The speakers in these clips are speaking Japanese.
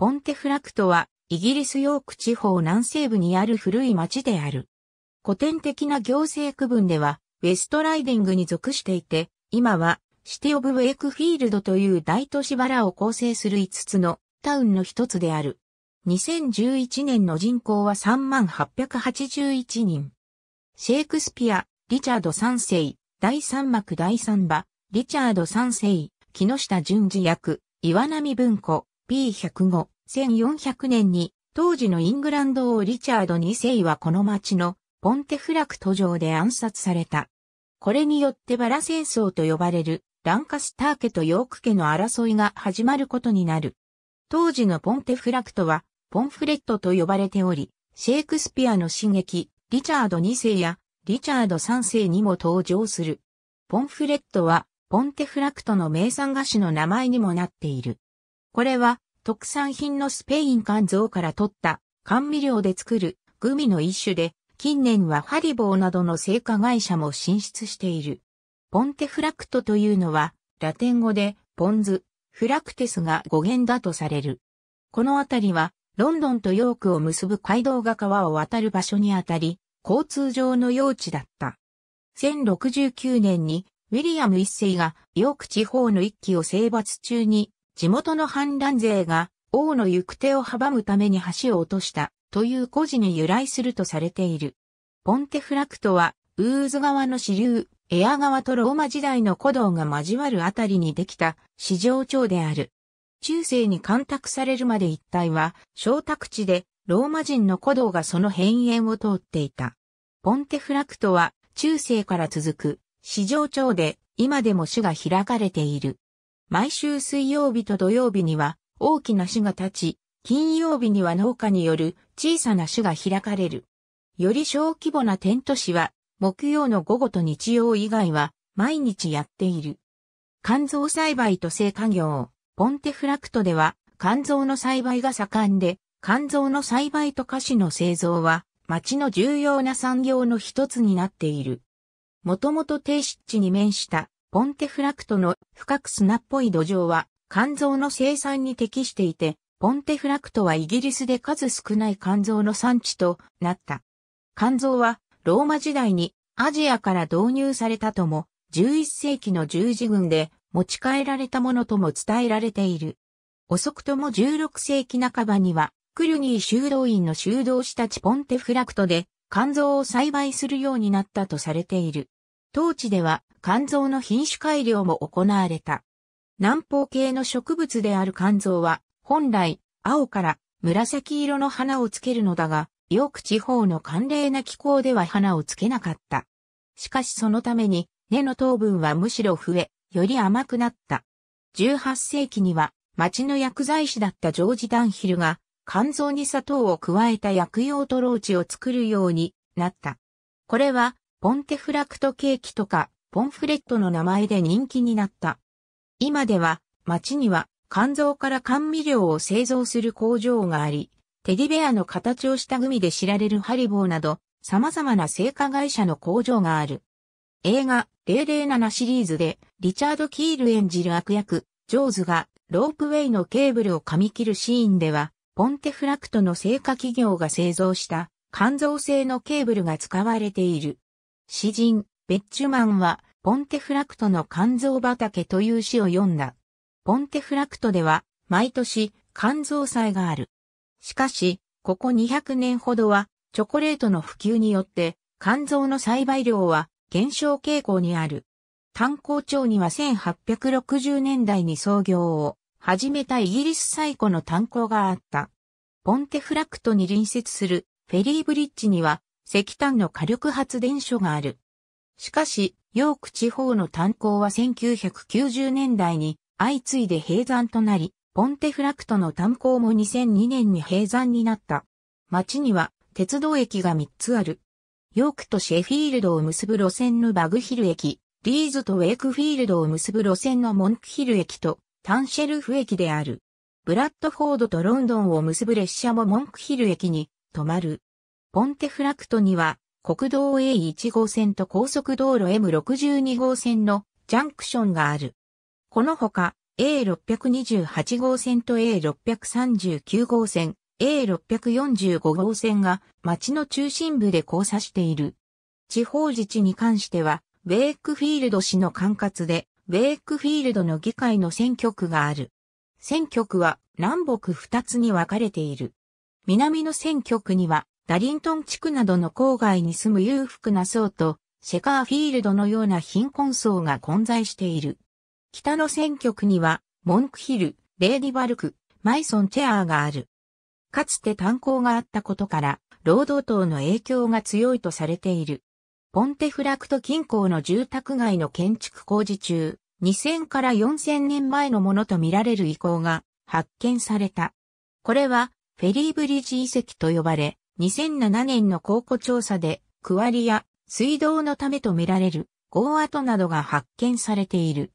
ポンテフラクトは、イギリスヨーク地方南西部にある古い町である。古典的な行政区分では、ウェストライディングに属していて、今は、シティオブウェイクフィールドという大都市バラを構成する5つのタウンの一つである。2011年の人口は3881人。シェイクスピア、リチャード3世、第3幕第3馬、リチャード3世、木下淳二役、岩波文庫、P105、1400年に、当時のイングランド王リチャード2世はこの町のポンテフラクト城で暗殺された。これによってバラ戦争と呼ばれるランカスター家とヨーク家の争いが始まることになる。当時のポンテフラクトはポンフレットと呼ばれており、シェイクスピアの刺激、リチャード2世やリチャード3世にも登場する。ポンフレットはポンテフラクトの名産菓子の名前にもなっている。これは特産品のスペイン肝臓から取った甘味料で作るグミの一種で、近年はハリボーなどの製菓会社も進出している。ポンテフラクトというのは、ラテン語でポンズ、フラクテスが語源だとされる。この辺りは、ロンドンとヨークを結ぶ街道が川を渡る場所にあたり、交通上の用地だった。1069年に、ウィリアム一世がヨーク地方の一揆を征伐中に地元の反乱勢が王の行く手を阻むために橋を落としたという故事に由来するとされている。ポンテフラクトはウーズ川の支流、エア川とローマ時代の古道が交わるあたりにできた市場町である。中世に干拓されるまで一帯は、小宅地で、ローマ人の古道がその辺縁を通っていた。ポンテフラクトは、中世から続く、市場町で、今でも種が開かれている。毎週水曜日と土曜日には大きな種が立ち、金曜日には農家による小さな種が開かれる。より小規模なテント市は、木曜の午後と日曜以外は毎日やっている。肝臓栽培と生化業、ポンテフラクトでは肝臓の栽培が盛んで、肝臓の栽培と菓子の製造は町の重要な産業の一つになっている。もともと低湿地に面したポンテフラクトの深く砂っぽい土壌は肝臓の生産に適していて、ポンテフラクトはイギリスで数少ない肝臓の産地となった。肝臓はローマ時代にアジアから導入されたとも、11世紀の十字軍で持ち帰られたものとも伝えられている。遅くとも16世紀半ばには、クルニー修道院の修道士たちポンテフラクトで肝臓を栽培するようになったとされている。当地では肝臓の品種改良も行われた。南方系の植物である肝臓は、本来、青から紫色の花をつけるのだが、よく地方の寒冷な気候では花をつけなかった。しかしそのために、根の糖分はむしろ増え、より甘くなった。18世紀には、町の薬剤師だったジョージ・ダンヒルが、肝臓に砂糖を加えた薬用トローチを作るようになった。これは、ポンテフラクトケーキとか、ポンフレットの名前で人気になった。今では、町には肝臓から甘味料を製造する工場があり、テディベアの形をしたグミで知られるハリボーなど、様々な製菓会社の工場がある。映画007シリーズでリチャード・キール演じる悪役、ジョーズがロープウェイのケーブルを噛み切るシーンでは、ポンテフラクトの製菓企業が製造した肝臓製のケーブルが使われている。詩人、ベッチュマンは、ポンテフラクトの肝臓畑という詩を読んだ。ポンテフラクトでは、毎年、肝臓祭がある。しかし、ここ200年ほどは、チョコレートの普及によって、肝臓の栽培量は減少傾向にある。炭鉱町には1860年代に創業を始めたイギリス最古の炭鉱があった。ポンテフラクトに隣接するフェリーブリッジには石炭の火力発電所がある。しかし、ヨーク地方の炭鉱は1990年代に相次いで閉山となり、ポンテフラクトの炭鉱も2002年に閉山になった。町には鉄道駅が3つある。ヨークとシェフィールドを結ぶ路線のバグヒル駅、リーズとウェイクフィールドを結ぶ路線のモンクヒル駅とタンシェルフ駅である。ブラッドフォードとロンドンを結ぶ列車もモンクヒル駅に止まる。ポンテフラクトには国道 A1 号線と高速道路 M62 号線のジャンクションがある。このほか A628 号線と A639 号線、A645 号線が町の中心部で交差している。地方自治に関しては、ウェイクフィールド市の管轄で、ウェイクフィールドの議会の選挙区がある。選挙区は南北二つに分かれている。南の選挙区にはダリントン地区などの郊外に住む裕福な層と、シェカーフィールドのような貧困層が混在している。北の選挙区には、モンクヒル、レーディバルク、マイソン・チェアーがある。かつて炭鉱があったことから、労働党の影響が強いとされている。ポンテフラクト近郊の住宅街の建築工事中、2000から4000年前のものとみられる遺構が発見された。これはフェリーブリッジ遺跡と呼ばれ、2007年の考古調査で、区割りや水道のためとみられるゴー跡などが発見されている。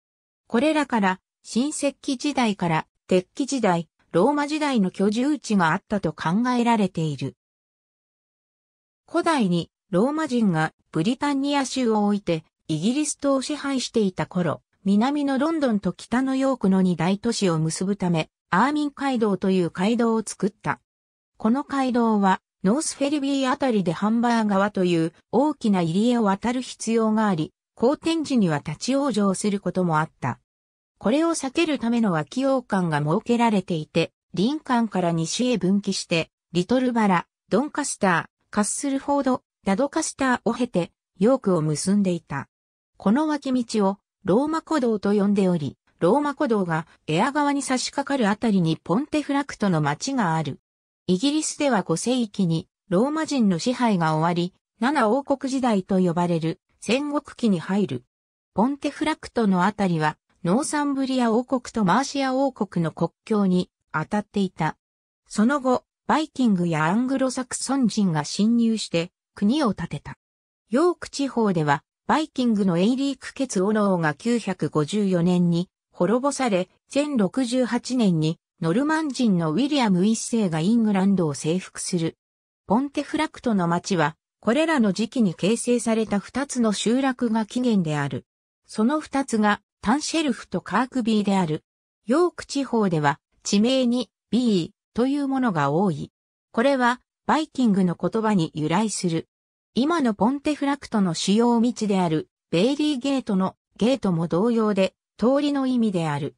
これらから、新石器時代から鉄器時代、ローマ時代の居住地があったと考えられている。古代にローマ人がブリタンニア州を置いてイギリス島を支配していた頃、南のロンドンと北のヨークの二大都市を結ぶため、アーミン街道という街道を作った。この街道はノースフェルビーあたりでハンバー川という大きな入り江を渡る必要があり、好天時には立ち往生することもあった。これを避けるための脇王館が設けられていて、林間から西へ分岐して、リトルバラ、ドンカスター、カッスルフォード、ダドカスターを経て、ヨークを結んでいた。この脇道をローマ古道と呼んでおり、ローマ古道がエア川に差し掛かるあたりにポンテフラクトの町がある。イギリスでは5世紀にローマ人の支配が終わり、七王国時代と呼ばれる戦国期に入る。ポンテフラクトのあたりはノーサンブリア王国とマーシア王国の国境に当たっていた。その後、バイキングやアングロサクソン人が侵入して国を建てた。ヨーク地方ではバイキングのエイリークケツオローが954年に滅ぼされ、1068年にノルマン人のウィリアム一世がイングランドを征服する。ポンテフラクトの町は、これらの時期に形成された二つの集落が起源である。その二つが、タンシェルフとカークビーである。ヨーク地方では、地名に、ビーというものが多い。これは、バイキングの言葉に由来する。今のポンテフラクトの主要道である、ベイリーゲートのゲートも同様で、通りの意味である。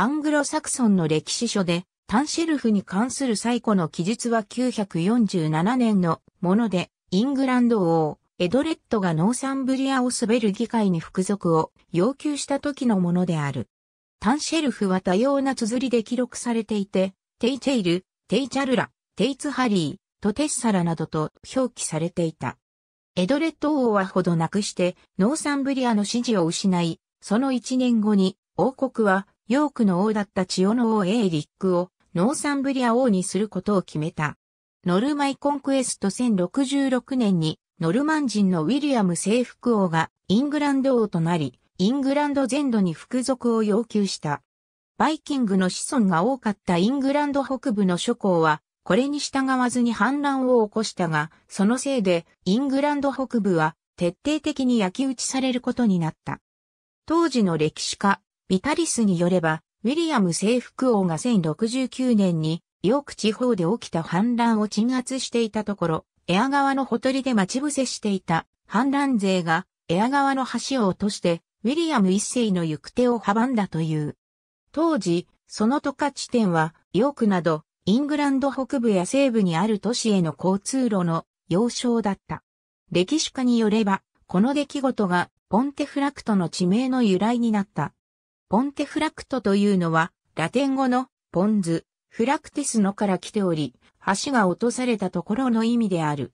アングロサクソンの歴史書で、タンシェルフに関する最古の記述は947年のもので、イングランド王、エドレットがノーサンブリアを滑る議会に服属を要求した時のものである。タンシェルフは多様な綴りで記録されていて、テイチェイル、テイチャルラ、テイツハリー、トテッサラなどと表記されていた。エドレット王はほどなくして、ノーサンブリアの支持を失い、その1年後に王国はヨークの王だった千代の王エーリックをノーサンブリア王にすることを決めた。ノルマイコンクエスト1066年にノルマン人のウィリアム征服王がイングランド王となり、イングランド全土に服属を要求した。バイキングの子孫が多かったイングランド北部の諸侯は、これに従わずに反乱を起こしたが、そのせいで、イングランド北部は徹底的に焼き打ちされることになった。当時の歴史家、ビタリスによれば、ウィリアム征服王が1069年に、ヨーク地方で起きた反乱を鎮圧していたところ、エア川のほとりで待ち伏せしていた反乱勢が、エア川の橋を落として、ウィリアム一世の行く手を阻んだという。当時、その都下地点は、ヨークなど、イングランド北部や西部にある都市への交通路の要衝だった。歴史家によれば、この出来事が、ポンテフラクトの地名の由来になった。ポンテフラクトというのは、ラテン語のポンズ、フラクティスのから来ており、橋が落とされたところの意味である。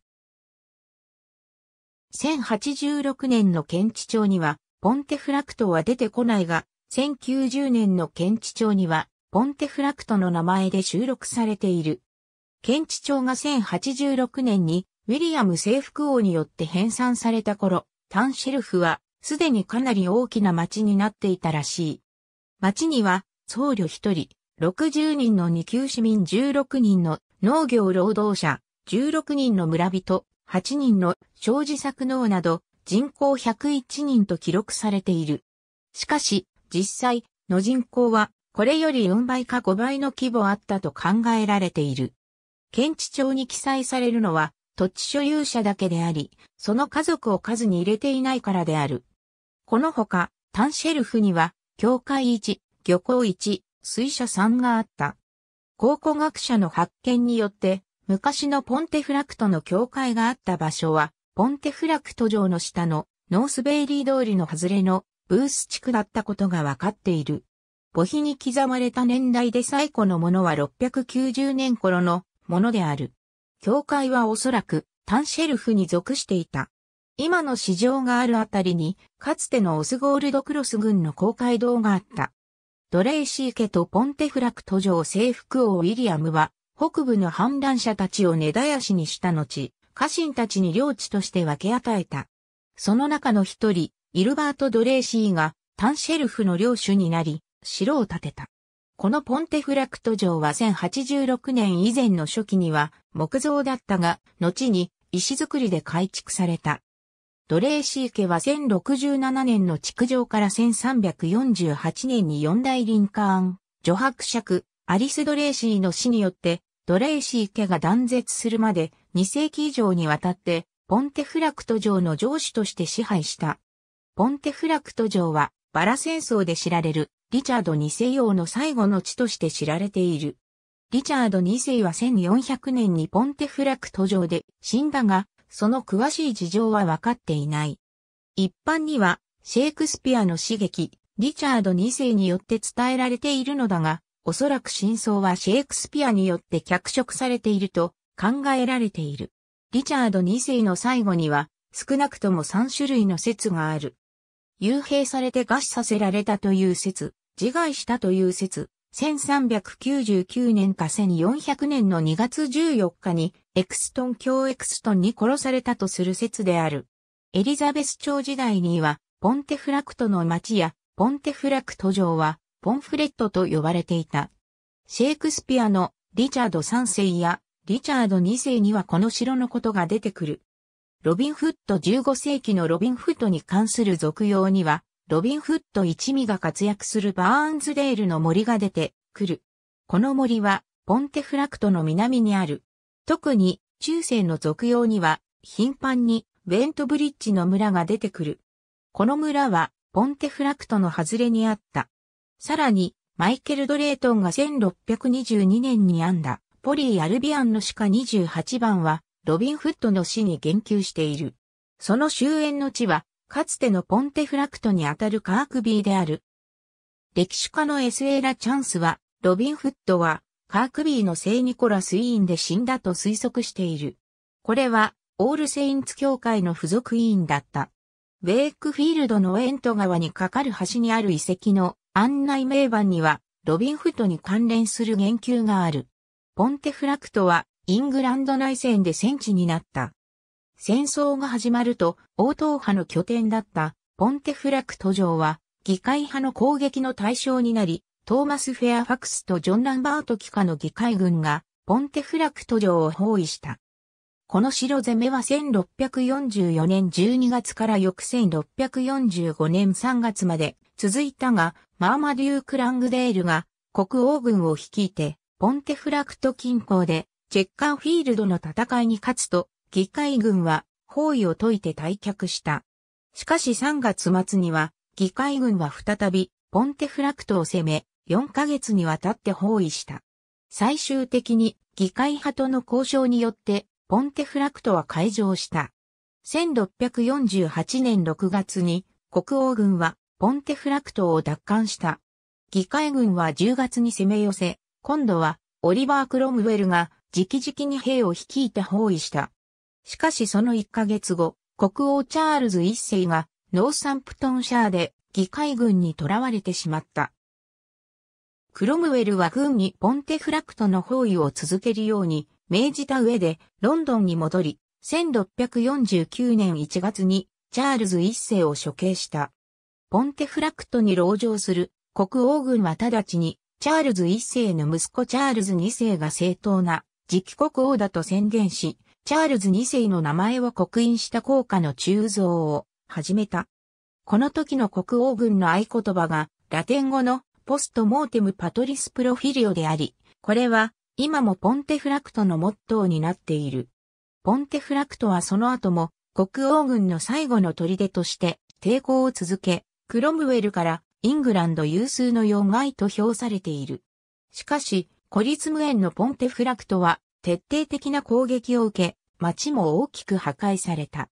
1086年の検地庁には、ポンテフラクトは出てこないが、1090年の検地庁には、ポンテフラクトの名前で収録されている。検地庁が1086年に、ウィリアム征服王によって編纂された頃、タンシェルフは、すでにかなり大きな町になっていたらしい。町には僧侶一人、六十人の二級市民十六人の農業労働者、十六人の村人、八人の障子作農など人口101人と記録されている。しかし、実際の人口はこれより四倍か五倍の規模あったと考えられている。県地庁に記載されるのは土地所有者だけであり、その家族を数に入れていないからである。このほか、タンシェルフには教会一、漁港一、水車三があった。考古学者の発見によって、昔のポンテフラクトの教会があった場所は、ポンテフラクト城の下のノースベイリー通りの外れのブース地区だったことがわかっている。墓碑に刻まれた年代で最古のものは690年頃のものである。教会はおそらく単シェルフに属していた。今の市場があるあたりに、かつてのオスゴールドクロス軍の公会堂があった。ドレイシー家とポンテフラクト城征服王ウィリアムは、北部の反乱者たちを根絶やしにした後、家臣たちに領地として分け与えた。その中の一人、イルバート・ドレイシーが、タンシェルフの領主になり、城を建てた。このポンテフラクト城は1086年以前の初期には木造だったが、後に石造りで改築された。ドレーシー家は1067年の築城から1348年に四大リンカーン、女伯爵、アリス・ドレーシーの死によって、ドレーシー家が断絶するまで2世紀以上にわたって、ポンテフラクト城の城主として支配した。ポンテフラクト城は、バラ戦争で知られる、リチャード2世王の最後の地として知られている。リチャード2世は1400年にポンテフラクト城で死んだが、その詳しい事情は分かっていない。一般には、シェイクスピアの刺激、リチャード2世によって伝えられているのだが、おそらく真相はシェイクスピアによって脚色されていると考えられている。リチャード2世の最後には、少なくとも3種類の説がある。幽閉されて餓死させられたという説、自害したという説、1399年か1400年の2月14日にエクストン教エクストンに殺されたとする説である。エリザベス朝時代には、ポンテフラクトの町や、ポンテフラクト城は、ポンフレットと呼ばれていた。シェイクスピアのリチャード3世やリチャード2世にはこの城のことが出てくる。ロビンフット15世紀のロビンフットに関する俗用には、ロビンフット一味が活躍するバーンズデールの森が出てくる。この森は、ポンテフラクトの南にある特に中世の俗用には頻繁にウェントブリッジの村が出てくる。この村はポンテフラクトの外れにあった。さらにマイケル・ドレートンが1622年に編んだポリー・アルビアンの詩歌28番はロビン・フットの詩に言及している。その終焉の地はかつてのポンテフラクトにあたるカークビーである。歴史家のエスエラ・チャンスは、ロビン・フットは、カークビーの聖ニコラス委員で死んだと推測している。これは、オールセインツ教会の付属委員だった。ウェイクフィールドのエント川に架かる橋にある遺跡の案内名板には、ロビンフトに関連する言及がある。ポンテフラクトは、イングランド内戦で戦地になった。戦争が始まると、王答派の拠点だった、ポンテフラクト城は、議会派の攻撃の対象になり、トーマス・フェアファクスとジョン・ランバート機下の議会軍が、ポンテフラクト城を包囲した。この城攻めは1644年12月から翌1645年3月まで続いたが、マーマデューク・ラングデールが国王軍を率いて、ポンテフラクト近郊でチェッカーフィールドの戦いに勝つと、議会軍は包囲を解いて退却した。しかし3月末には、議会軍は再びポンテフラクトを攻め、4ヶ月にわたって包囲した。最終的に議会派との交渉によってポンテフラクトは解除した。1648年6月に国王軍はポンテフラクトを奪還した。議会軍は10月に攻め寄せ、今度はオリバー・クロムウェルが直々に兵を率いて包囲した。しかしその1ヶ月後、国王チャールズ一世がノーサンプトンシャーで議会軍に囚われてしまった。クロムウェルは軍にポンテフラクトの包囲を続けるように命じた上でロンドンに戻り、1649年1月にチャールズ一世を処刑した。ポンテフラクトに籠城する国王軍は直ちにチャールズ一世の息子チャールズ二世が正当な次期国王だと宣言し、チャールズ二世の名前を刻印した効果の鋳造を始めた。この時の国王軍の合言葉がラテン語のポストモーテムパトリスプロフィリオであり、これは今もポンテフラクトのモットーになっている。ポンテフラクトはその後も国王軍の最後の砦として抵抗を続け、クロムウェルからイングランド有数の要害と評されている。しかし、孤立無縁のポンテフラクトは徹底的な攻撃を受け、町も大きく破壊された。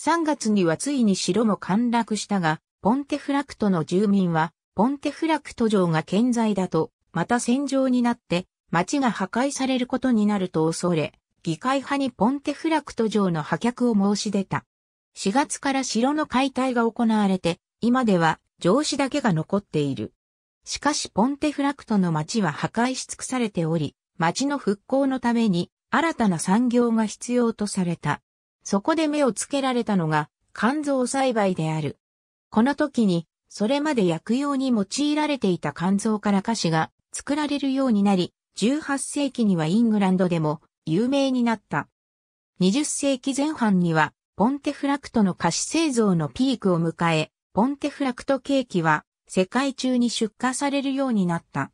3月にはついに城も陥落したが、ポンテフラクトの住民はポンテフラクト城が健在だと、また戦場になって町が破壊されることになると恐れ、議会派にポンテフラクト城の破却を申し出た。4月から城の解体が行われて、今では城市だけが残っている。しかしポンテフラクトの町は破壊し尽くされており、町の復興のために新たな産業が必要とされた。そこで目をつけられたのが肝臓栽培である。この時にそれまで薬用に用いられていた肝臓から菓子が作られるようになり、18世紀にはイングランドでも有名になった。20世紀前半にはポンテフラクトの菓子製造のピークを迎え、ポンテフラクトケーキは世界中に出荷されるようになった。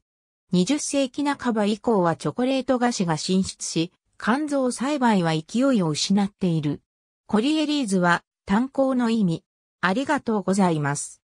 20世紀半ば以降はチョコレート菓子が進出し、肝臓栽培は勢いを失っている。コリエリーズは炭鉱の意味。ありがとうございます。